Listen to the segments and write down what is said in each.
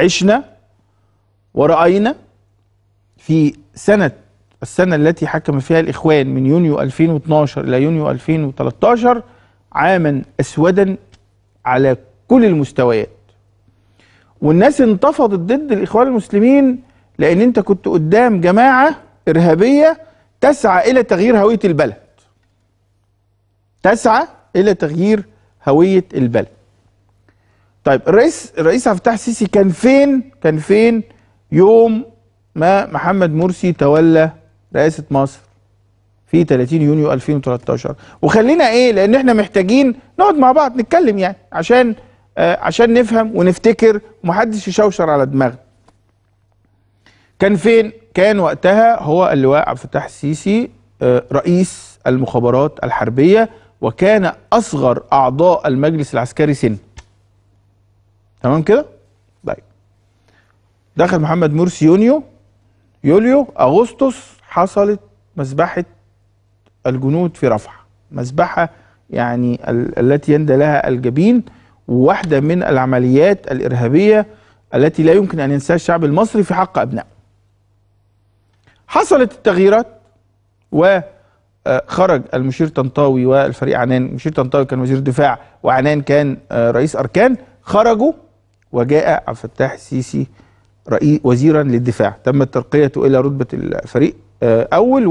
عشنا ورأينا في سنة السنة التي حكم فيها الإخوان من يونيو 2012 إلى يونيو 2013 عاما أسودا على كل المستويات والناس انتفضت ضد الإخوان المسلمين لأن أنت كنت قدام جماعة إرهابية تسعى إلى تغيير هوية البلد تسعى إلى تغيير هوية البلد طيب الرئيس الرئيس عبد الفتاح السيسي كان فين كان فين يوم ما محمد مرسي تولى رئاسه مصر في 30 يونيو 2013 وخلينا ايه لان احنا محتاجين نقعد مع بعض نتكلم يعني عشان آه عشان نفهم ونفتكر ومحدش يشوشر على دماغنا كان فين كان وقتها هو اللواء عبد الفتاح السيسي آه رئيس المخابرات الحربيه وكان اصغر اعضاء المجلس العسكري سنه. تمام كده طيب دخل محمد مرسي يونيو يوليو اغسطس حصلت مذبحه الجنود في رفح مذبحه يعني التي يندى لها الجبين وواحده من العمليات الارهابيه التي لا يمكن ان ينساها الشعب المصري في حق ابنائه حصلت التغييرات و آه، خرج المشير طنطاوي والفريق عنان المشير طنطاوي كان وزير الدفاع وعنان كان آه، رئيس اركان خرجوا وجاء عبد الفتاح السيسي رئيس وزيرا للدفاع تم ترقيته إلى رتبة الفريق آه، أول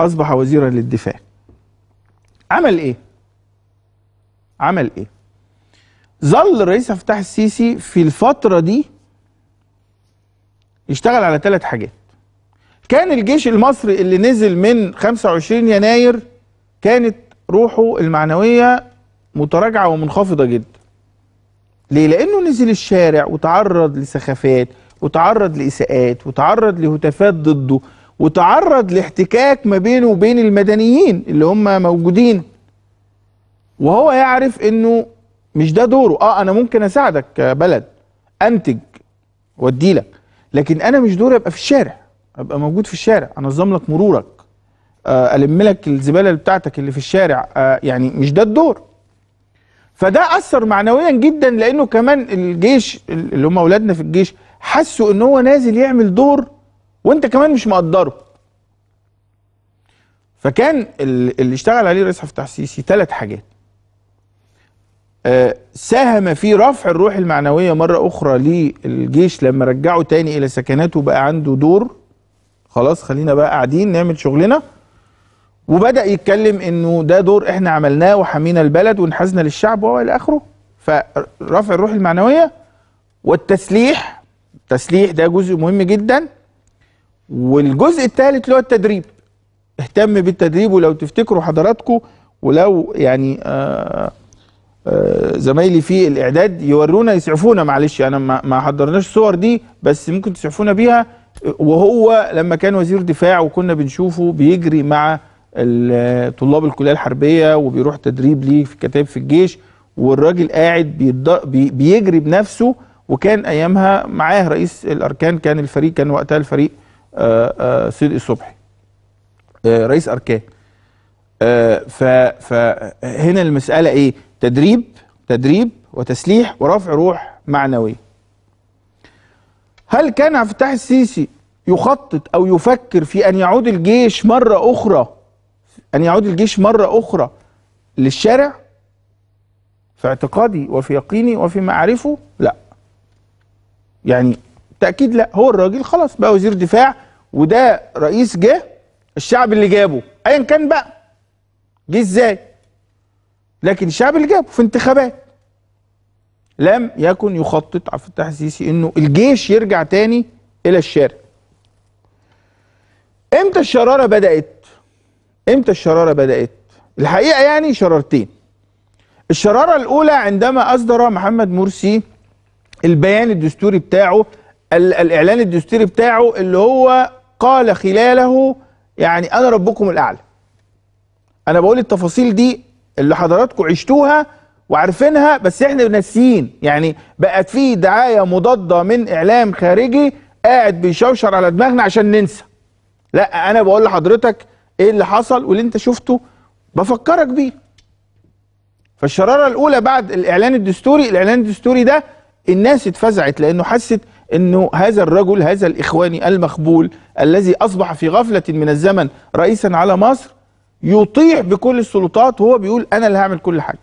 وأصبح وزيرا للدفاع عمل إيه؟ عمل إيه؟ ظل الرئيس عبد الفتاح السيسي في الفترة دي يشتغل على ثلاث حاجات كان الجيش المصري اللي نزل من 25 يناير كانت روحه المعنوية متراجعة ومنخفضة جدا ليه؟ لأنه نزل الشارع وتعرض لسخافات وتعرض لإساءات وتعرض لهتافات ضده وتعرض لاحتكاك ما بينه وبين المدنيين اللي هم موجودين وهو يعرف انه مش ده دوره اه انا ممكن اساعدك بلد انتج وادي لك لكن انا مش دوري ابقى في الشارع ابقى موجود في الشارع انظم لك مرورك آه، الم لك الزباله اللي بتاعتك اللي في الشارع آه، يعني مش ده الدور فده اثر معنويا جدا لانه كمان الجيش اللي هم اولادنا في الجيش حسوا ان هو نازل يعمل دور وانت كمان مش مقدره فكان اللي اشتغل عليه رئيس حفتح السيسي ثلاث حاجات آه ساهم في رفع الروح المعنوية مرة أخرى للجيش لما رجعوا تاني إلى سكناته بقى عنده دور خلاص خلينا بقى قاعدين نعمل شغلنا وبدا يتكلم انه ده دور احنا عملناه وحمينا البلد وانحازنا للشعب والى اخره فرفع الروح المعنويه والتسليح التسليح ده جزء مهم جدا والجزء الثالث اللي هو التدريب اهتم بالتدريب ولو تفتكروا حضراتكم ولو يعني آآ آه، آآ آه، زمايلي في الاعداد يورونا يسعفونا معلش انا ما حضرناش الصور دي بس ممكن تسعفونا بيها وهو لما كان وزير دفاع وكنا بنشوفه بيجري مع طلاب الكليه الحربيه وبيروح تدريب ليه في كتاب في الجيش والراجل قاعد بيجري بنفسه وكان ايامها معاه رئيس الاركان كان الفريق كان وقتها الفريق آه، آه، صدقي صبحي آه، رئيس اركان فهنا المساله ايه تدريب تدريب وتسليح ورفع روح معنويه هل كان عبد الفتاح السيسي يخطط او يفكر في ان يعود الجيش مره اخرى أن يعود الجيش مرة أخرى للشارع في اعتقادي وفي يقيني وفي معارفه لا يعني تأكيد لا هو الراجل خلاص بقى وزير دفاع وده رئيس جه الشعب اللي جابه أيا كان بقى جه إزاي لكن الشعب اللي جابه في انتخابات لم يكن يخطط عبد الفتاح السيسي انه الجيش يرجع تاني الى الشارع امتى الشراره بدات امتى الشراره بدات الحقيقه يعني شرارتين الشراره الاولى عندما اصدر محمد مرسي البيان الدستوري بتاعه الاعلان الدستوري بتاعه اللي هو قال خلاله يعني انا ربكم الاعلى انا بقول التفاصيل دي اللي حضراتكم عشتوها وعارفينها بس احنا ناسيين يعني بقت في دعايه مضاده من اعلام خارجي قاعد بيشوشر على دماغنا عشان ننسى لا انا بقول لحضرتك ايه اللي حصل واللي انت شفته بفكرك بيه فالشراره الاولى بعد الاعلان الدستوري الاعلان الدستوري ده الناس اتفزعت لانه حست انه هذا الرجل هذا الاخواني المخبول الذي اصبح في غفله من الزمن رئيسا على مصر يطيع بكل السلطات وهو بيقول انا اللي هعمل كل حاجه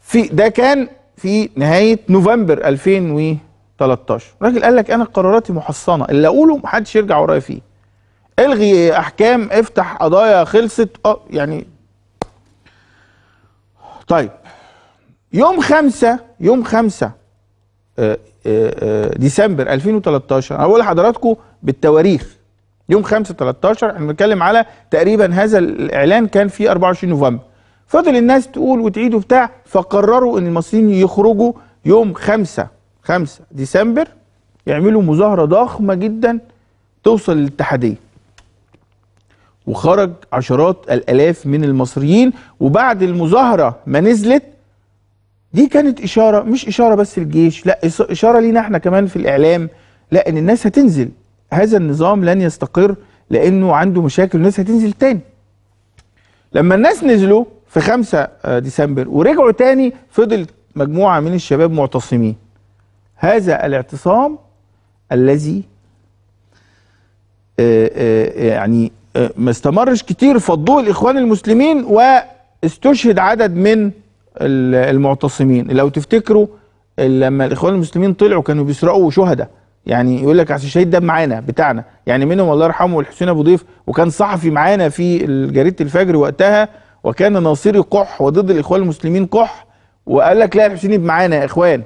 في ده كان في نهايه نوفمبر 2013 راجل قال لك انا قراراتي محصنه اللي اقوله محدش يرجع ورايا فيه الغي احكام افتح قضايا خلصت اه يعني طيب يوم خمسة يوم خمسة آه، آه، آه، ديسمبر 2013 اقول لحضراتكم بالتواريخ يوم 5 13 احنا بنتكلم على تقريبا هذا الاعلان كان في 24 نوفمبر فضل الناس تقول وتعيد وبتاع فقرروا ان المصريين يخرجوا يوم 5 5 ديسمبر يعملوا مظاهره ضخمه جدا توصل للاتحاديه وخرج عشرات الالاف من المصريين وبعد المظاهره ما نزلت دي كانت اشاره مش اشاره بس للجيش لا اشاره لينا احنا كمان في الاعلام لا ان الناس هتنزل هذا النظام لن يستقر لانه عنده مشاكل والناس هتنزل تاني لما الناس نزلوا في 5 آه، ديسمبر ورجعوا تاني فضل مجموعه من الشباب معتصمين هذا الاعتصام الذي آه، آه، يعني ما استمرش كتير فضوه الاخوان المسلمين واستشهد عدد من المعتصمين لو تفتكروا لما الاخوان المسلمين طلعوا كانوا بيسرقوا شهداء يعني يقول لك عشان الشهيد ده معانا بتاعنا يعني منهم الله يرحمه الحسين ابو ضيف وكان صحفي معانا في جريده الفجر وقتها وكان ناصري قح وضد الاخوان المسلمين قح وقال لك لا الحسين معانا يا اخوان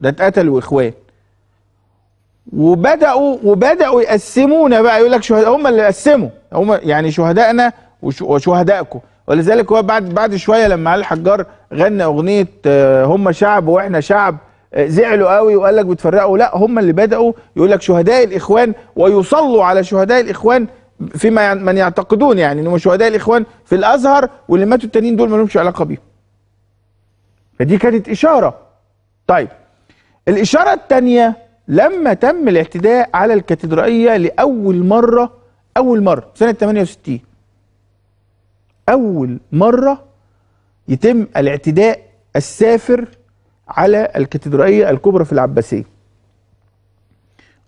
ده اتقتلوا اخوان وبداوا وبداوا يقسمونا بقى يقول لك شهداء هم اللي قسموا هم يعني شهدائنا وشهدائكم ولذلك هو بعد بعد شويه لما علي الحجار غنى اغنيه آه، هم شعب واحنا شعب آه، زعلوا قوي وقال لك بتفرقوا لا هم اللي بداوا يقول لك شهداء الاخوان ويصلوا على شهداء الاخوان فيما من يعتقدون يعني ان هم شهداء الاخوان في الازهر واللي ماتوا التانيين دول ما لهمش علاقه بيهم. فدي كانت اشاره. طيب الاشاره الثانيه لما تم الاعتداء على الكاتدرائيه لاول مره اول مره سنه 68 اول مره يتم الاعتداء السافر على الكاتدرائيه الكبرى في العباسيه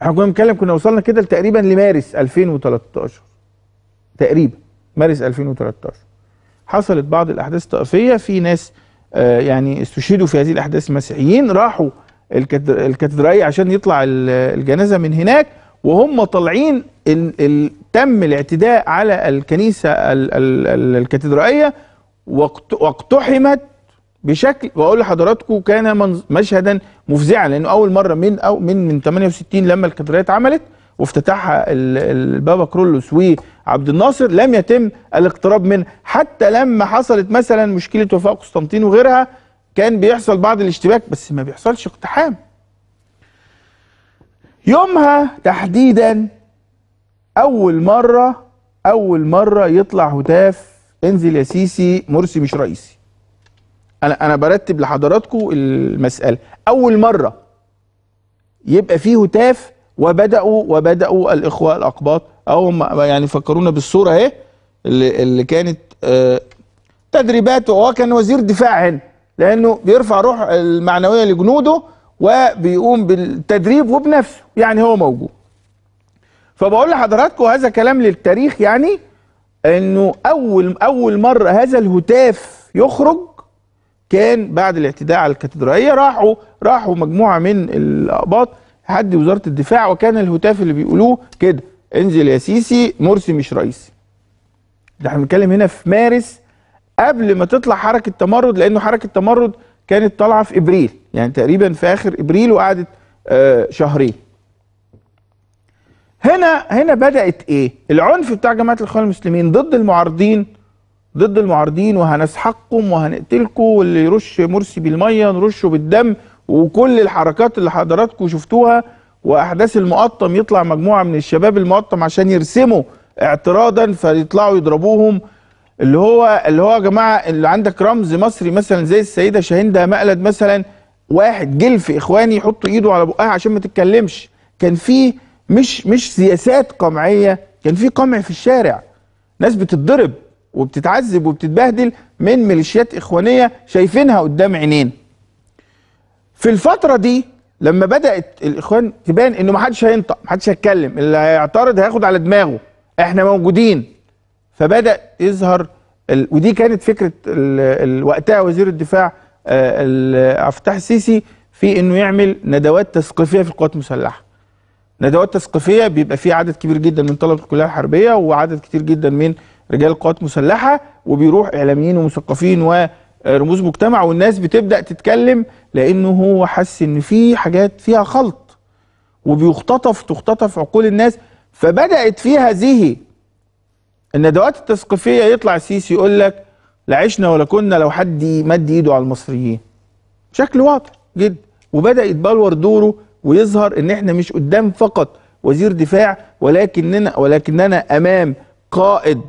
احنا كنا بنتكلم كنا وصلنا كده تقريبا لمارس 2013 تقريبا مارس 2013 حصلت بعض الاحداث الطائفيه في ناس آه يعني استشهدوا في هذه الاحداث مسيحيين راحوا الكاتدرائية عشان يطلع الجنازة من هناك وهم طالعين تم الاعتداء على الكنيسة الكاتدرائية واقتحمت بشكل واقول لحضراتكم كان مشهدا مفزعا لانه اول مره من او من من 68 لما الكاتدرائيه اتعملت وافتتحها البابا كرولوس وعبد الناصر لم يتم الاقتراب منها حتى لما حصلت مثلا مشكله وفاء قسطنطين وغيرها كان بيحصل بعض الاشتباك بس ما بيحصلش اقتحام يومها تحديدا اول مره اول مره يطلع هتاف انزل يا سيسي مرسي مش رئيسي انا انا برتب لحضراتكم المساله اول مره يبقى فيه هتاف وبداوا وبداوا الاخوه الاقباط او هم يعني فكرونا بالصوره اهي اللي, اللي كانت آه تدريبات وهو كان وزير دفاع هنا لانه بيرفع روح المعنويه لجنوده وبيقوم بالتدريب وبنفسه يعني هو موجود فبقول لحضراتكم هذا كلام للتاريخ يعني انه اول اول مره هذا الهتاف يخرج كان بعد الاعتداء على الكاتدرائيه راحوا راحوا مجموعه من الاقباط حد وزاره الدفاع وكان الهتاف اللي بيقولوه كده انزل يا سيسي مرسي مش رئيسي ده احنا بنتكلم هنا في مارس قبل ما تطلع حركه تمرد لانه حركه تمرد كانت طالعه في ابريل يعني تقريبا في اخر ابريل وقعدت آه، شهرين هنا هنا بدات ايه العنف بتاع جماعه الاخوان المسلمين ضد المعارضين ضد المعارضين وهنسحقكم وهنقتلكم واللي يرش مرسي بالميه نرشه بالدم وكل الحركات اللي حضراتكم شفتوها واحداث المقطم يطلع مجموعه من الشباب المقطم عشان يرسموا اعتراضا فيطلعوا يضربوهم اللي هو اللي هو يا جماعه اللي عندك رمز مصري مثلا زي السيده شاهينده مقلد مثلا واحد جلف اخواني يحط ايده على بقها عشان ما تتكلمش كان في مش مش سياسات قمعيه كان في قمع في الشارع ناس بتتضرب وبتتعذب وبتتبهدل من ميليشيات اخوانيه شايفينها قدام عينين في الفتره دي لما بدات الاخوان تبان انه ما حدش هينطق ما حدش هيتكلم اللي هيعترض هياخد على دماغه احنا موجودين فبدا يظهر ال... ودي كانت فكره ال... ال... وقتها وزير الدفاع عفتاح آه، السيسي في انه يعمل ندوات تثقيفيه في القوات المسلحه ندوات تثقيفيه بيبقى فيه عدد كبير جدا من طلبه الكليه الحربيه وعدد كتير جدا من رجال القوات المسلحه وبيروح اعلاميين ومثقفين ورموز آه، مجتمع والناس بتبدا تتكلم لانه هو حس ان في حاجات فيها خلط وبيختطف تختطف عقول الناس فبدات في هذه الندوات التثقيفيه يطلع السيسي يقول لك لا عشنا ولا كنا لو حد مد ايده على المصريين بشكل واضح جدا وبدا يتبلور دوره ويظهر ان احنا مش قدام فقط وزير دفاع ولكننا ولكننا امام قائد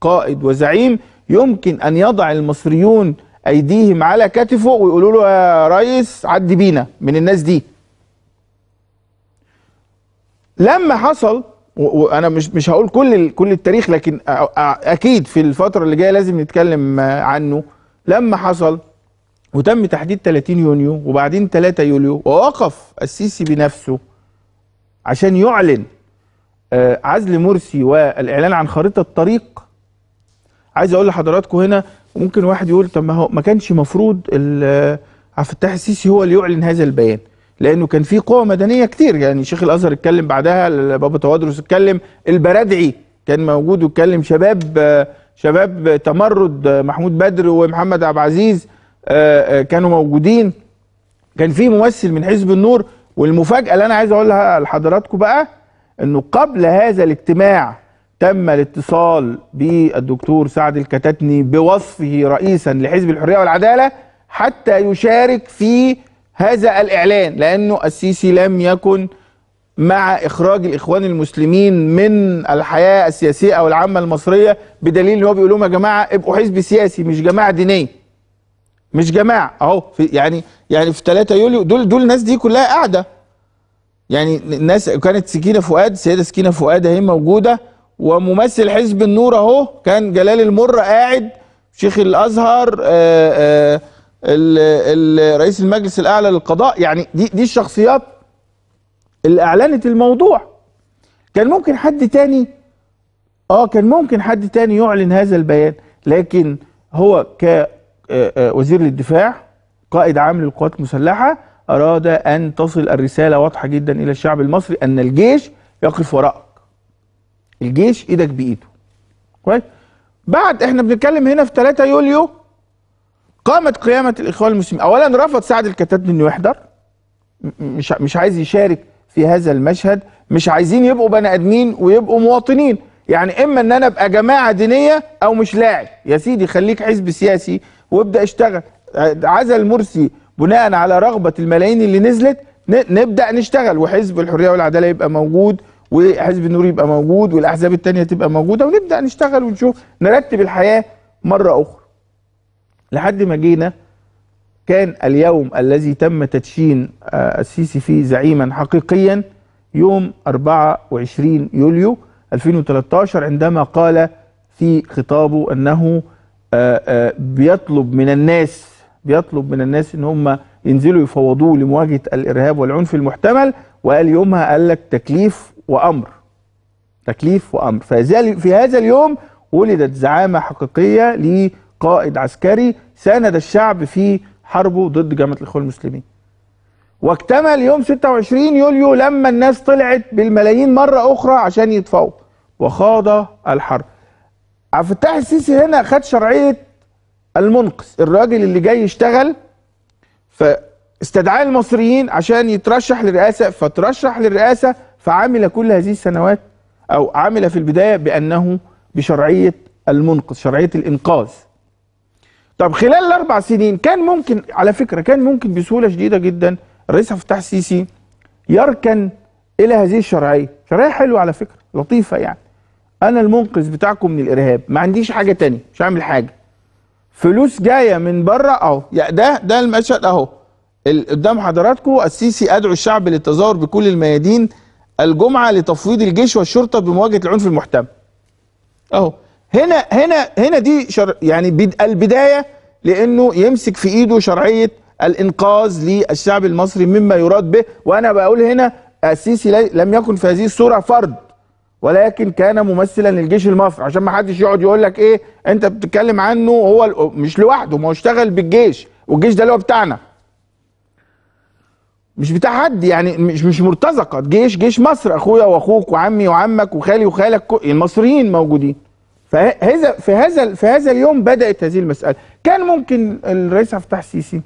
قائد وزعيم يمكن ان يضع المصريون ايديهم على كتفه ويقولوا له يا ريس عدي بينا من الناس دي لما حصل وانا مش مش هقول كل كل التاريخ لكن اكيد في الفتره اللي جايه لازم نتكلم آه، عنه لما حصل وتم تحديد 30 يونيو وبعدين 3 يوليو ووقف السيسي بنفسه عشان يعلن آه، عزل مرسي والاعلان عن خريطه الطريق عايز اقول لحضراتكم هنا ممكن واحد يقول طب ما هو ما كانش المفروض عبد الفتاح السيسي هو اللي يعلن هذا البيان لانه كان في قوه مدنيه كتير يعني شيخ الازهر اتكلم بعدها بابا توادرس اتكلم البرادعي كان موجود واتكلم شباب شباب تمرد محمود بدر ومحمد عبد العزيز آه، آه، كانوا موجودين كان في ممثل من حزب النور والمفاجاه اللي انا عايز اقولها لحضراتكم بقى انه قبل هذا الاجتماع تم الاتصال بالدكتور سعد الكتتني بوصفه رئيسا لحزب الحريه والعداله حتى يشارك في هذا الإعلان لأنه السيسي لم يكن مع إخراج الإخوان المسلمين من الحياة السياسية أو العامة المصرية بدليل إن هو بيقول لهم يا جماعة ابقوا حزب سياسي مش جماعة دينية مش جماعة أهو يعني يعني في 3 يوليو دول دول الناس دي كلها قاعدة يعني الناس كانت سكينة فؤاد السيدة سكينة فؤاد أهي موجودة وممثل حزب النور أهو كان جلال المر قاعد شيخ الأزهر آآ آه، آآ آه، رئيس المجلس الاعلى للقضاء يعني دي دي الشخصيات اللي اعلنت الموضوع كان ممكن حد تاني اه كان ممكن حد تاني يعلن هذا البيان لكن هو كوزير آه، آه، للدفاع قائد عام للقوات المسلحه اراد ان تصل الرساله واضحه جدا الى الشعب المصري ان الجيش يقف وراءك الجيش ايدك بايده كويس بعد احنا بنتكلم هنا في 3 يوليو قامت قيامة الإخوان المسلمين أولا رفض سعد الكتاب أنه يحضر مش مش عايز يشارك في هذا المشهد مش عايزين يبقوا بني آدمين ويبقوا مواطنين يعني إما أن أنا أبقى جماعة دينية أو مش لاعب يا سيدي خليك حزب سياسي وابدأ اشتغل عزل مرسي بناء على رغبة الملايين اللي نزلت نبدأ نشتغل وحزب الحرية والعدالة يبقى موجود وحزب النور يبقى موجود والأحزاب الثانيه تبقى موجودة ونبدأ نشتغل ونشوف نرتب الحياة مرة أخرى لحد ما جينا كان اليوم الذي تم تدشين آه، السيسي فيه زعيما حقيقيا يوم 24 يوليو 2013 عندما قال في خطابه أنه آه، آه، بيطلب من الناس بيطلب من الناس ان هم ينزلوا يفوضوه لمواجهه الارهاب والعنف المحتمل وقال يومها قال لك تكليف وامر تكليف وامر في هذا اليوم ولدت زعامه حقيقيه ل قائد عسكري ساند الشعب في حربه ضد جامعة الإخوان المسلمين واكتمل يوم 26 يوليو لما الناس طلعت بالملايين مرة أخرى عشان يدفعوا وخاض الحرب عفتاح السيسي هنا خد شرعية المنقذ الراجل اللي جاي يشتغل فاستدعاه المصريين عشان يترشح للرئاسة فترشح للرئاسة فعمل كل هذه السنوات أو عمل في البداية بأنه بشرعية المنقذ شرعية الإنقاذ طب خلال الاربع سنين كان ممكن على فكره كان ممكن بسهوله شديده جدا الرئيس عبد الفتاح السيسي يركن الى هذه الشرعيه، شرعيه حلوه على فكره لطيفه يعني. انا المنقذ بتاعكم من الارهاب، ما عنديش حاجه تانية مش هعمل حاجه. فلوس جايه من بره اهو، ده ده المشهد اهو. قدام حضراتكم السيسي ادعو الشعب للتظاهر بكل الميادين الجمعه لتفويض الجيش والشرطه بمواجهه العنف المحتمل. اهو هنا هنا هنا دي شر يعني البدايه لانه يمسك في ايده شرعيه الانقاذ للشعب المصري مما يراد به وانا بقول هنا السيسي لم يكن في هذه الصوره فرد ولكن كان ممثلا للجيش المصري عشان ما حدش يقعد يقول لك ايه انت بتتكلم عنه هو مش لوحده ما هو اشتغل بالجيش والجيش ده اللي هو بتاعنا مش بتاع حد يعني مش مش مرتزقه جيش جيش مصر اخويا واخوك وعمي وعمك وخالي وخالك المصريين موجودين فهذا في هذا في هذا اليوم بدات هذه المساله كان ممكن الرئيس عبد الفتاح السيسي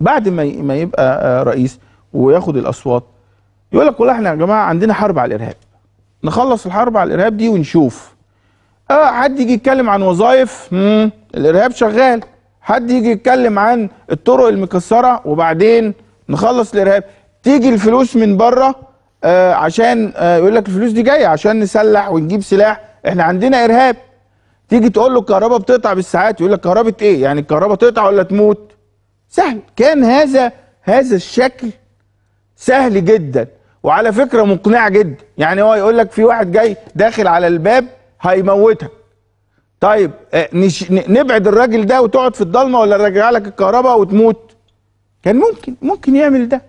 بعد ما ما يبقى آه، رئيس وياخد الاصوات يقول لك والله احنا يا جماعه عندنا حرب على الارهاب نخلص الحرب على الارهاب دي ونشوف اه حد يجي يتكلم عن وظائف الارهاب شغال حد يجي يتكلم عن الطرق المكسره وبعدين نخلص الارهاب تيجي الفلوس من بره آه عشان آه يقول لك الفلوس دي جايه عشان نسلح ونجيب سلاح احنا عندنا ارهاب تيجي تقول له الكهرباء بتقطع بالساعات يقول لك كهرباء ايه يعني الكهرباء تقطع ولا تموت سهل كان هذا هذا الشكل سهل جدا وعلى فكره مقنع جدا يعني هو يقول لك في واحد جاي داخل على الباب هيموتك طيب آه، نش... نبعد الراجل ده وتقعد في الضلمه ولا نرجع لك الكهرباء وتموت كان ممكن ممكن يعمل ده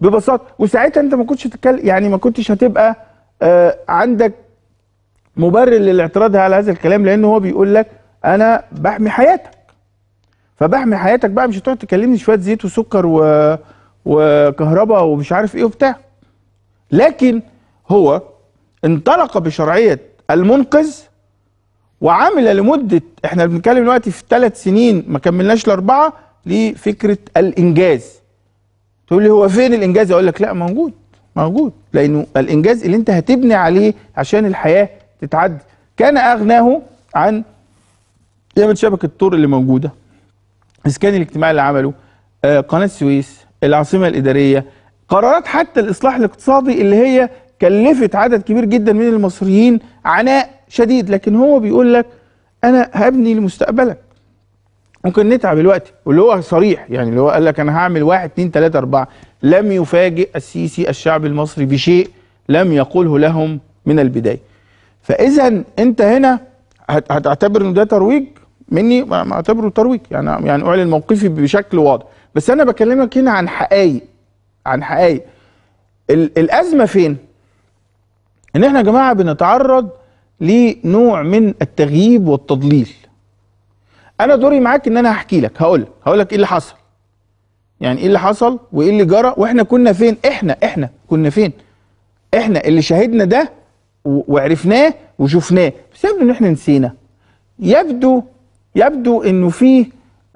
ببساطه وساعتها انت ما كنتش تتكلم يعني ما كنتش هتبقى آه، عندك مبرر للاعتراض على هذا الكلام لان هو بيقول لك انا بحمي حياتك فبحمي حياتك بقى مش هتقعد تكلمني شويه زيت وسكر و... وكهرباء ومش عارف ايه وبتاع لكن هو انطلق بشرعيه المنقذ وعمل لمده احنا بنتكلم دلوقتي في ثلاث سنين ما كملناش الاربعه لفكره الانجاز تقول لي هو فين الانجاز اقول لك لا موجود موجود لانه الانجاز اللي انت هتبني عليه عشان الحياه تتعدي كان أغناه عن قيمة شبكة الطور اللي موجودة الإسكان الاجتماعي اللي عمله آه قناة السويس العاصمة الإدارية قرارات حتى الإصلاح الاقتصادي اللي هي كلفت عدد كبير جدا من المصريين عناء شديد لكن هو بيقول لك أنا هبني لمستقبلك ممكن نتعب دلوقتي واللي هو صريح يعني اللي هو قال لك أنا هعمل واحد 2 3 أربعة لم يفاجئ السيسي الشعب المصري بشيء لم يقوله لهم من البداية فاذا انت هنا هتعتبر ان ده ترويج مني ما اعتبره ترويج يعني يعني اعلن موقفي بشكل واضح بس انا بكلمك هنا عن حقائق عن حقائق الازمه فين ان احنا يا جماعه بنتعرض لنوع من التغييب والتضليل انا دوري معاك ان انا هحكي لك هقول لك هقول لك ايه اللي حصل يعني ايه اللي حصل وايه اللي جرى واحنا كنا فين احنا احنا كنا فين احنا اللي شهدنا ده وعرفناه وشفناه بس يبدو ان احنا نسينا يبدو يبدو انه فيه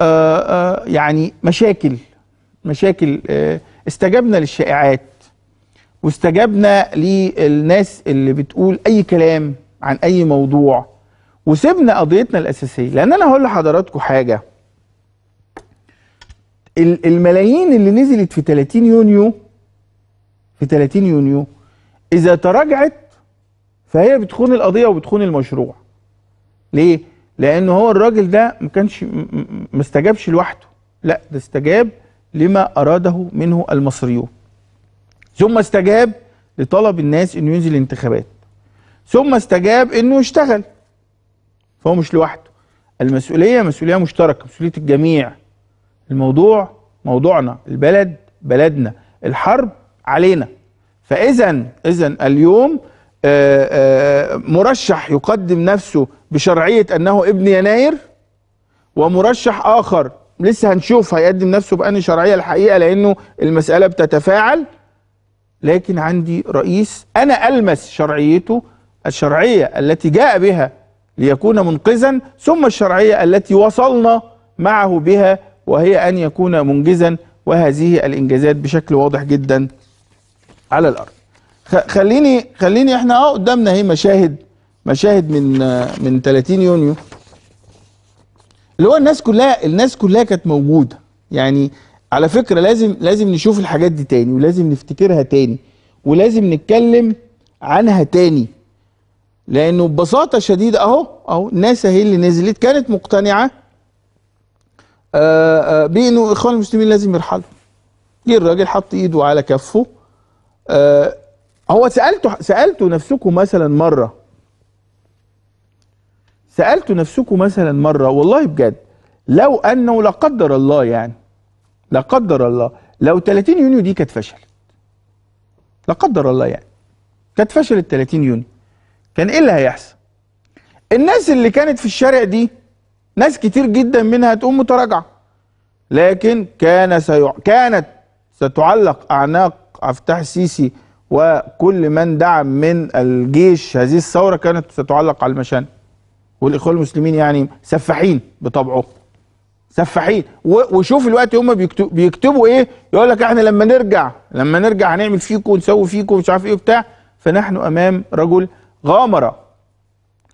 آه، آآ آه، آآ يعني مشاكل مشاكل آه، استجبنا للشائعات واستجبنا للناس اللي بتقول اي كلام عن اي موضوع وسبنا قضيتنا الاساسيه لان انا هقول لحضراتكم حاجه الملايين اللي نزلت في 30 يونيو في 30 يونيو اذا تراجعت فهي بتخون القضيه وبتخون المشروع ليه لان هو الراجل ده ما كانش ما استجابش لوحده لا ده استجاب لما اراده منه المصريون ثم استجاب لطلب الناس انه ينزل انتخابات ثم استجاب انه يشتغل فهو مش لوحده المسؤوليه مسؤوليه مشتركه مسؤوليه الجميع الموضوع موضوعنا البلد بلدنا الحرب علينا فاذا اذا اليوم آه، آه، مرشح يقدم نفسه بشرعية أنه ابن يناير ومرشح آخر لسه هنشوف هيقدم نفسه بأنهي شرعية الحقيقة لأنه المسألة بتتفاعل لكن عندي رئيس أنا ألمس شرعيته الشرعية التي جاء بها ليكون منقذا ثم الشرعية التي وصلنا معه بها وهي أن يكون منجزا وهذه الإنجازات بشكل واضح جدا على الأرض خليني خليني احنا اهو قدامنا اهي مشاهد مشاهد من من 30 يونيو اللي هو الناس كلها الناس كلها كانت موجوده يعني على فكره لازم لازم نشوف الحاجات دي تاني ولازم نفتكرها تاني ولازم نتكلم عنها تاني لانه ببساطه شديده اهو اهو الناس اهي اللي نزلت كانت مقتنعه آه، آه، بانه اخوان المسلمين لازم يرحلوا جه الراجل حط ايده على كفه آه، هو سالتوا سالتوا نفسكم مثلا مره سالتوا نفسكم مثلا مره والله بجد لو انه لا قدر الله يعني لا قدر الله لو 30 يونيو دي كانت فشلت لا قدر الله يعني كانت فشلت 30 يونيو كان ايه اللي هيحصل الناس اللي كانت في الشارع دي ناس كتير جدا منها تقوم متراجعه لكن كان سيع... كانت ستعلق اعناق افتح السيسي وكل من دعم من الجيش هذه الثورة كانت ستعلق على المشان والاخوان المسلمين يعني سفاحين بطبعه سفاحين وشوف الوقت هم بيكتب بيكتبوا ايه يقول لك احنا لما نرجع لما نرجع هنعمل فيكم ونسوي فيكم مش عارف ايه بتاع فنحن امام رجل غامره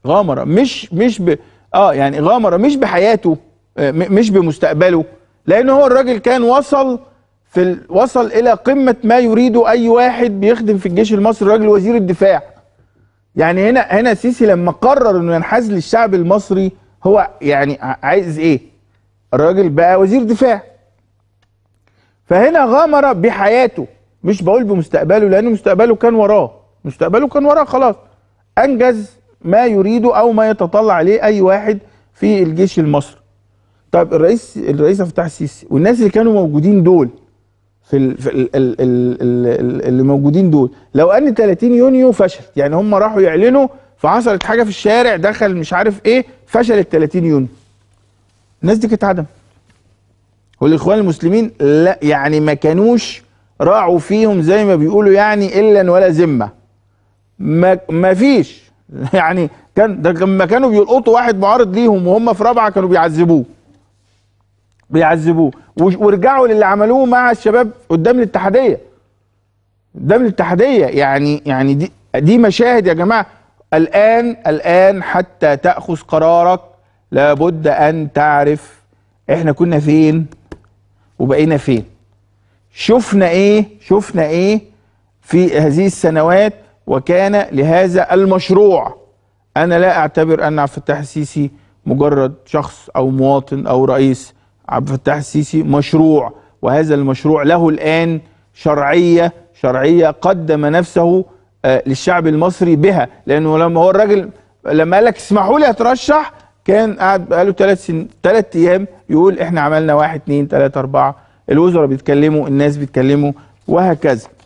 غامره مش مش ب... اه يعني غامره مش بحياته آه، مش بمستقبله لان هو الراجل كان وصل في وصل الى قمه ما يريده اي واحد بيخدم في الجيش المصري راجل وزير الدفاع يعني هنا هنا السيسي لما قرر انه ينحاز للشعب المصري هو يعني عايز ايه الراجل بقى وزير دفاع فهنا غامر بحياته مش بقول بمستقبله لان مستقبله كان وراه مستقبله كان وراه خلاص انجز ما يريده او ما يتطلع عليه اي واحد في الجيش المصري طيب الرئيس الرئيس فتح السيسي والناس اللي كانوا موجودين دول في, ال ال ال ال اللي موجودين دول لو ان 30 يونيو فشلت يعني هم راحوا يعلنوا فحصلت حاجه في الشارع دخل مش عارف ايه فشلت 30 يونيو الناس دي كانت عدم والاخوان المسلمين لا يعني ما كانوش راعوا فيهم زي ما بيقولوا يعني الا ولا ذمه ما ما فيش يعني كان ده لما كانوا بيلقطوا واحد معارض ليهم وهم في رابعه كانوا بيعذبوه بيعذبوه ورجعوا للي عملوه مع الشباب قدام الاتحاديه قدام الاتحاديه يعني يعني دي دي مشاهد يا جماعه الان الان حتى تاخذ قرارك لابد ان تعرف احنا كنا فين وبقينا فين شفنا ايه شفنا ايه في هذه السنوات وكان لهذا المشروع انا لا اعتبر ان عبد الفتاح السيسي مجرد شخص او مواطن او رئيس عبد الفتاح السيسي مشروع وهذا المشروع له الآن شرعية شرعية قدم نفسه آه، للشعب المصري بها لأنه لما هو الراجل لما قال لك اسمحوا لي أترشح كان قاعد بقاله ثلاث سن... ثلاث أيام يقول إحنا عملنا واحد اثنين ثلاثة أربعة الوزراء بيتكلموا الناس بيتكلموا وهكذا